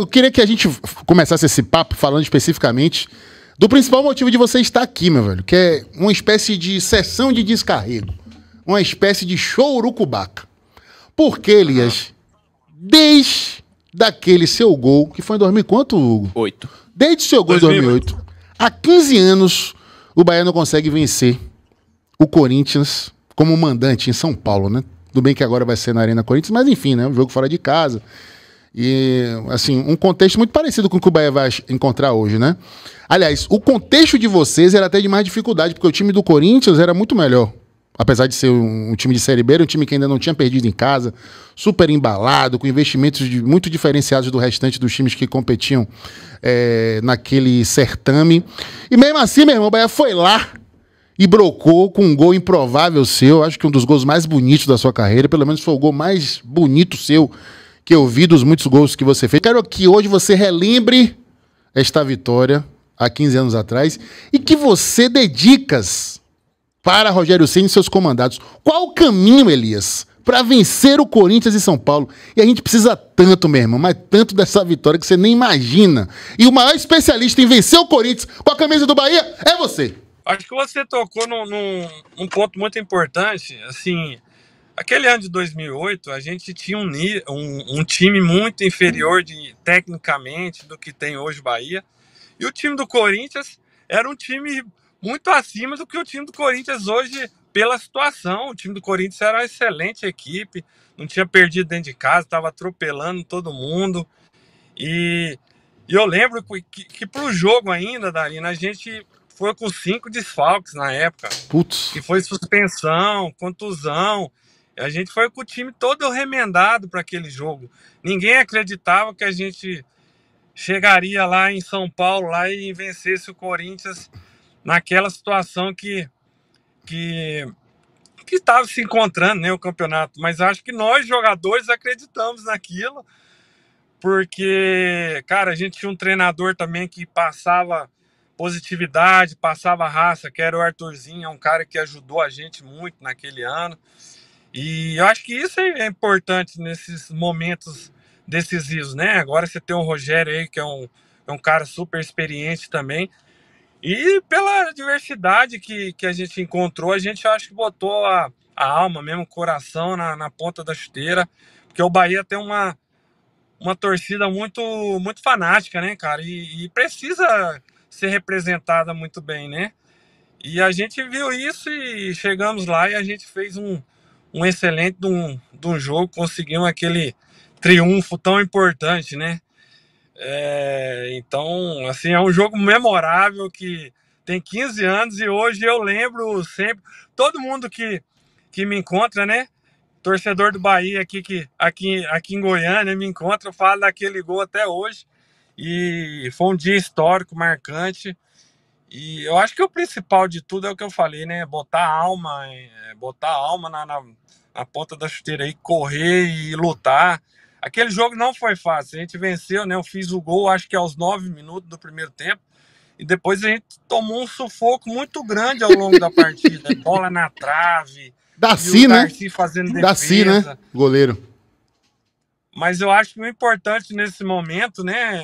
eu queria que a gente começasse esse papo falando especificamente do principal motivo de você estar aqui, meu velho, que é uma espécie de sessão de descarrego, uma espécie de chorucubaca. Porque, Elias, desde daquele seu gol, que foi em 2000 quanto, Hugo? Oito. Desde o seu gol em 2008, há 15 anos, o Bahia não consegue vencer o Corinthians como mandante em São Paulo, né? Tudo bem que agora vai ser na Arena Corinthians, mas enfim, né? Um jogo fora de casa. E, assim, um contexto muito parecido com o que o Bahia vai encontrar hoje, né? Aliás, o contexto de vocês era até de mais dificuldade, porque o time do Corinthians era muito melhor. Apesar de ser um, um time de Série B, era um time que ainda não tinha perdido em casa, super embalado, com investimentos de, muito diferenciados do restante dos times que competiam é, naquele certame. E mesmo assim, meu irmão, o Bahia foi lá e brocou com um gol improvável seu, acho que um dos gols mais bonitos da sua carreira, pelo menos foi o gol mais bonito seu que eu vi, dos muitos gols que você fez. Quero que hoje você relembre esta vitória há 15 anos atrás e que você dedicas para Rogério Ceni e seus comandados. Qual o caminho, Elias, para vencer o Corinthians e São Paulo? E a gente precisa tanto, meu irmão, mas tanto dessa vitória que você nem imagina. E o maior especialista em vencer o Corinthians com a camisa do Bahia é você. Acho que você tocou num, num, num ponto muito importante, assim, Aquele ano de 2008, a gente tinha um, um, um, time muito inferior de, tecnicamente do que tem hoje Bahia. E o time do Corinthians era um time muito acima do que o time do Corinthians hoje, pela situação. O time do Corinthians era uma excelente equipe, não tinha perdido dentro de casa, estava atropelando todo mundo. E, e eu lembro que, que para o jogo ainda, Darina, a gente foi com cinco desfalques na época. Putz. Que foi suspensão, contusão. A gente foi com o time todo remendado para aquele jogo. Ninguém acreditava que a gente chegaria lá em São Paulo lá e vencesse o Corinthians naquela situação que que que estava se encontrando né, o campeonato, mas acho que nós jogadores acreditamos naquilo, porque cara, a gente tinha um treinador também que passava positividade, passava raça, que era o Arthurzinho, é um cara que ajudou a gente muito naquele ano. E eu acho que isso é, é importante nesses momentos decisivos, né? Agora você tem o Rogério aí, que é um, é um cara super experiente também. E pela diversidade que, que a gente encontrou, a gente acho que botou a, a alma mesmo, o coração na, na ponta da chuteira, porque o Bahia tem uma, uma torcida muito, muito fanática, né, cara? E, e precisa ser representada muito bem, né? E a gente viu isso e chegamos lá e a gente fez um, um excelente de um, de um jogo, conseguiu aquele triunfo tão importante, né? É, então, assim, é um jogo memorável que tem 15 anos e hoje eu lembro sempre, todo mundo que, que me encontra, né? Torcedor do Bahia aqui, que, aqui, aqui em Goiânia me encontra, fala daquele gol até hoje. E foi um dia histórico, marcante. E eu acho que o principal de tudo é o que eu falei, né? Botar a alma, é, botar botar alma na, na, na, ponta da chuteira aí, correr e lutar. Aquele jogo não foi fácil, a gente venceu, né? Eu fiz o gol, acho que aos nove minutos do primeiro tempo. E depois a gente tomou um sufoco muito grande ao longo da partida. Bola na trave. Daci, né? Darcy fazendo né? defesa. né? Goleiro. Mas eu acho que o importante nesse momento, né,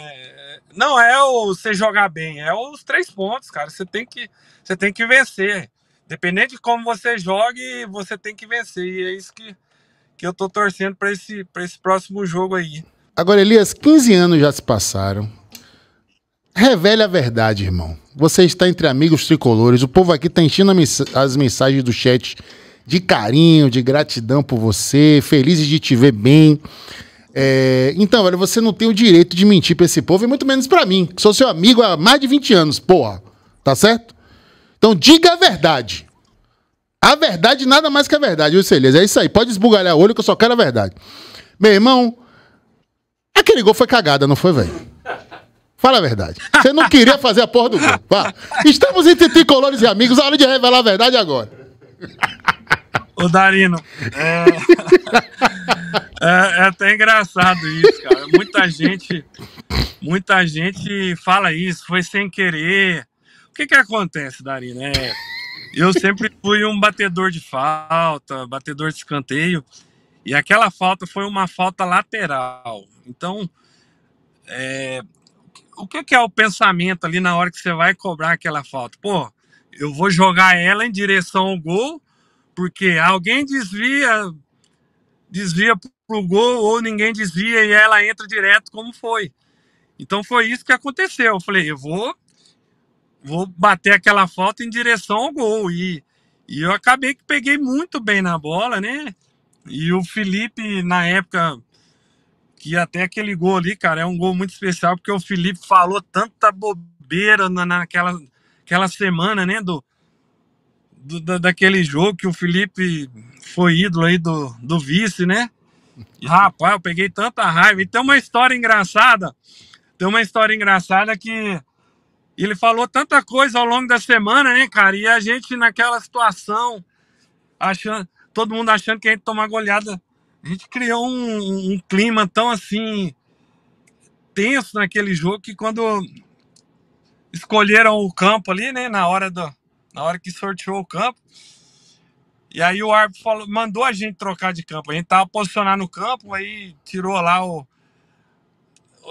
não é o você jogar bem, é os três pontos, cara. Você tem que, você tem que vencer. Dependente de como você jogue, você tem que vencer. E é isso que, que eu tô torcendo para esse, pra esse próximo jogo aí. Agora, Elias, 15 anos já se passaram. Revele a verdade, irmão. Você está entre amigos tricolores. O povo aqui está enchendo as mensagens do chat de carinho, de gratidão por você, felizes de te ver bem. É, então, velho, você não tem o direito de mentir pra esse povo e muito menos para mim, que sou seu amigo há mais de 20 anos, porra. Tá certo? Então, diga a verdade. A verdade nada mais que a verdade, viu, Celias? É isso aí. Pode esbugalhar o olho que eu só quero a verdade. Meu irmão, aquele gol foi cagada, não foi, velho? Fala a verdade. Você não queria fazer a porra do gol. Vá. Estamos entre tricolores e amigos, a é hora de revelar a verdade agora. Ô Darino, é... é, é até engraçado isso, cara. Muita gente, muita gente fala isso, foi sem querer. O que que acontece, Darino? É, eu sempre fui um batedor de falta, batedor de escanteio, e aquela falta foi uma falta lateral. Então, é, o que, que é o pensamento ali na hora que você vai cobrar aquela falta? Pô, eu vou jogar ela em direção ao gol porque alguém desvia, desvia para o gol ou ninguém desvia e ela entra direto como foi. Então foi isso que aconteceu. Eu falei, eu vou, vou bater aquela falta em direção ao gol. E, e eu acabei que peguei muito bem na bola, né? E o Felipe, na época, que até aquele gol ali, cara, é um gol muito especial, porque o Felipe falou tanta bobeira naquela aquela semana, né? Do, do, da, daquele jogo que o Felipe foi ídolo aí do, do vice, né? Rapaz, eu peguei tanta raiva. E tem uma história engraçada. Tem uma história engraçada que ele falou tanta coisa ao longo da semana, né, cara? E a gente naquela situação, achando, todo mundo achando que a gente tomar goleada. A gente criou um, um clima tão assim tenso naquele jogo que quando escolheram o campo ali, né, na hora do, na hora que sorteou o campo. E aí o árbitro falou, mandou a gente trocar de campo. A gente tava posicionado no campo, aí tirou lá o.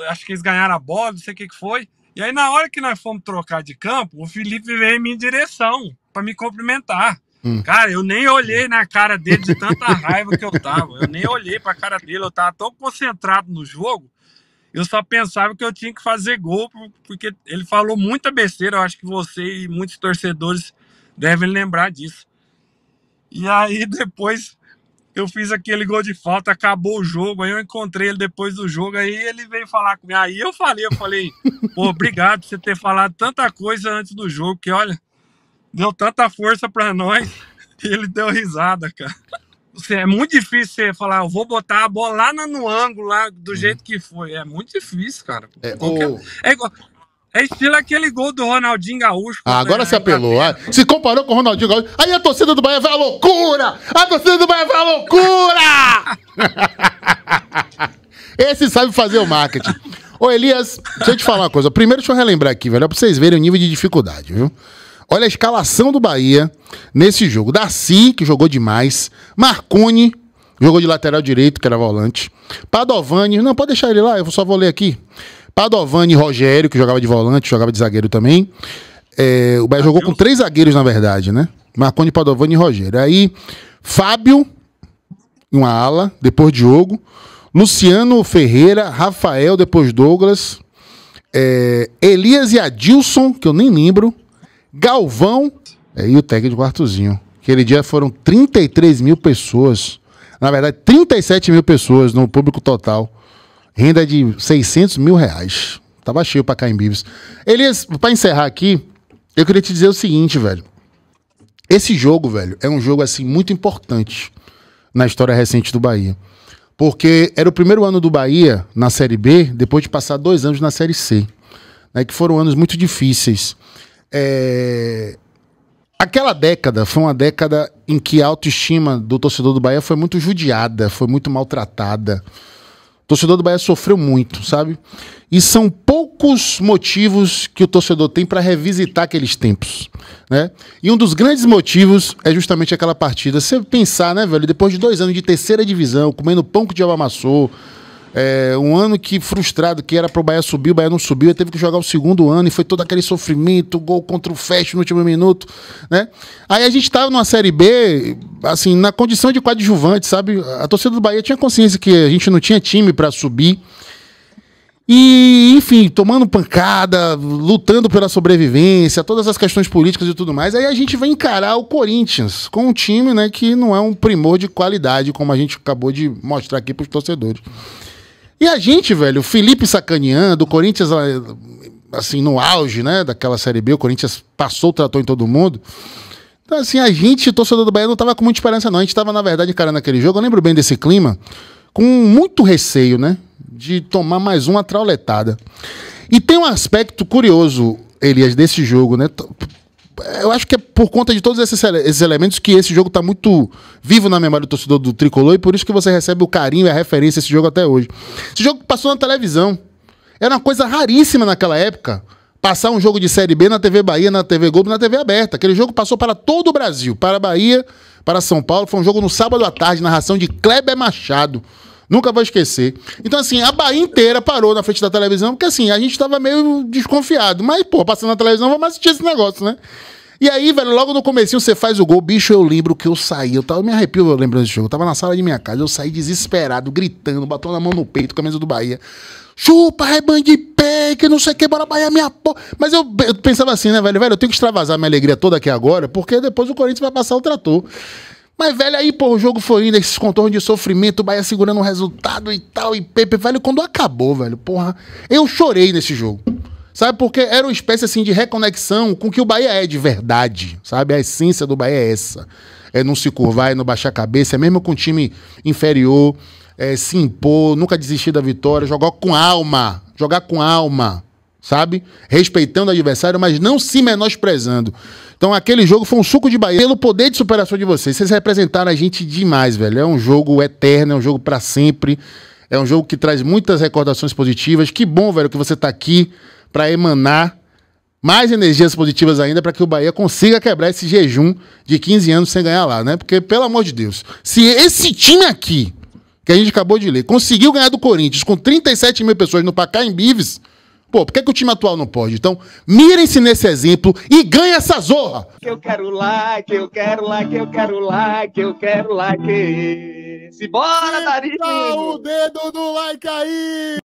Acho que eles ganharam a bola, não sei o que, que foi. E aí, na hora que nós fomos trocar de campo, o Felipe veio em minha direção para me cumprimentar. Hum. Cara, eu nem olhei na cara dele de tanta raiva que eu tava. Eu nem olhei pra cara dele, eu tava tão concentrado no jogo eu só pensava que eu tinha que fazer gol, porque ele falou muita besteira. Eu acho que você e muitos torcedores devem lembrar disso. E aí depois eu fiz aquele gol de falta, acabou o jogo. Aí eu encontrei ele depois do jogo, aí ele veio falar comigo. Aí eu falei, eu falei, pô, obrigado por você ter falado tanta coisa antes do jogo, que olha, deu tanta força para nós. E ele deu risada, cara é muito difícil você falar, eu vou botar a bola lá no ângulo, lá do uhum. jeito que foi. É muito difícil, cara. É, Qualquer... o... é igual. É estilo aquele gol do Ronaldinho Gaúcho. Ah, agora se apelou. Ah, se comparou com o Ronaldinho Gaúcho. Aí a torcida do Bahia vai à loucura! A torcida do Bahia vai à loucura! Esse sabe fazer o marketing. Ô, Elias, deixa eu te falar uma coisa. Primeiro, deixa eu relembrar aqui, velho, pra vocês verem o nível de dificuldade, viu? Olha a escalação do Bahia nesse jogo. Daci, que jogou demais. Marcone, jogou de lateral direito, que era volante. Padovani, não, pode deixar ele lá, eu só vou ler aqui. Padovani e Rogério, que jogava de volante, jogava de zagueiro também. É, o Bahia Mateus. jogou com três zagueiros, na verdade, né? Marcone, Padovani e Rogério. Aí, Fábio, uma ala, depois Diogo. Luciano Ferreira, Rafael, depois Douglas. É, Elias e Adilson, que eu nem lembro. Galvão é, e o técnico Artuzinho. Aquele dia foram 33 mil pessoas, na verdade 37 mil pessoas no público total. Renda de 600 mil reais. Tava cheio pra cá em Bibis. Elias, pra encerrar aqui, eu queria te dizer o seguinte, velho. Esse jogo, velho, é um jogo assim muito importante na história recente do Bahia. Porque era o primeiro ano do Bahia na Série B, depois de passar dois anos na Série C. Né, que foram anos muito difíceis. É... Aquela década foi uma década em que a autoestima do torcedor do Bahia foi muito judiada, foi muito maltratada. O torcedor do Bahia sofreu muito, sabe? E são poucos motivos que o torcedor tem para revisitar aqueles tempos, né? E um dos grandes motivos é justamente aquela partida. Você pensar, né, velho? Depois de dois anos de terceira divisão, comendo pão que o diabo amassou, é, um ano que frustrado, que era pro Bahia subir, o Bahia não subiu, ele teve que jogar o segundo ano e foi todo aquele sofrimento, gol contra o Fest no último minuto, né? Aí a gente tava numa Série B, assim, na condição de coadjuvante, sabe? A torcida do Bahia tinha consciência que a gente não tinha time para subir. E, enfim, tomando pancada, lutando pela sobrevivência, todas as questões políticas e tudo mais. Aí a gente vai encarar o Corinthians com um time né, que não é um primor de qualidade, como a gente acabou de mostrar aqui para os torcedores. E a gente, velho, o Felipe sacaneando, o Corinthians, ah, assim, no auge, né, daquela Série B, o Corinthians passou, tratou em todo mundo. Então, assim, a gente, torcedor do Bahia, não tava com muita esperança, não. A gente tava, na verdade, cara, naquele jogo, eu lembro bem desse clima, com muito receio, né, de tomar mais uma trauletada. E tem um aspecto curioso, Elias, desse jogo, né? eu acho que é por conta de todos esses, esses elementos que esse jogo está muito vivo na memória do torcedor do Tricolor e por isso que você recebe o carinho e a referência esse jogo até hoje. Esse jogo passou na televisão. Era uma coisa raríssima naquela época passar um jogo de Série B na TV Bahia, na TV Globo, na TV aberta. Aquele jogo passou para todo o Brasil, para a Bahia, para São Paulo. Foi um jogo no sábado à tarde, narração de Kleber Machado. Nunca vou esquecer. Então, assim, a Bahia inteira parou na frente da televisão, porque assim, a gente tava meio desconfiado. Mas, pô, passando na televisão, vamos assistir esse negócio, né? E aí, velho, logo no começo você faz o gol, bicho, eu lembro que eu saí, eu, tava, eu me arrepio lembrando desse jogo, eu tava na sala de minha casa, eu saí desesperado, gritando, batendo a mão no peito, camisa do Bahia. Chupa, rebanho é de pé, que não sei o que, bora Bahia, minha porra. Mas eu, eu pensava assim, né, velho, velho, eu tenho que extravasar minha alegria toda aqui agora, porque depois o Corinthians vai passar o trator. Mas, velho, aí, pô, o jogo foi indo, esses contornos de sofrimento, o Bahia segurando um resultado e tal, e Pepe, velho, quando acabou, velho, porra, eu chorei nesse jogo. Sabe, porque era uma espécie, assim, de reconexão com o que o Bahia é de verdade, sabe? A essência do Bahia é essa. É não se curvar, é não baixar a cabeça, é mesmo com o time inferior, é se impor, nunca desistir da vitória, jogar com alma, jogar com alma, sabe? Respeitando o adversário, mas não se menosprezando. Então aquele jogo foi um suco de Bahia pelo poder de superação de vocês. Vocês representaram a gente demais, velho. É um jogo eterno, é um jogo para sempre. É um jogo que traz muitas recordações positivas. Que bom, velho, que você tá aqui para emanar mais energias positivas ainda para que o Bahia consiga quebrar esse jejum de 15 anos sem ganhar lá, né? Porque pelo amor de Deus, se esse time aqui que a gente acabou de ler conseguiu ganhar do Corinthians com 37 mil pessoas no Pacaembives, Bives Pô, por que, que o time atual não pode? Então, mirem-se nesse exemplo e ganhem essa zorra! Que eu quero lá, que eu quero lá, que eu quero lá, que eu quero lá, que... Se bora, Darinho! o dedo do like aí!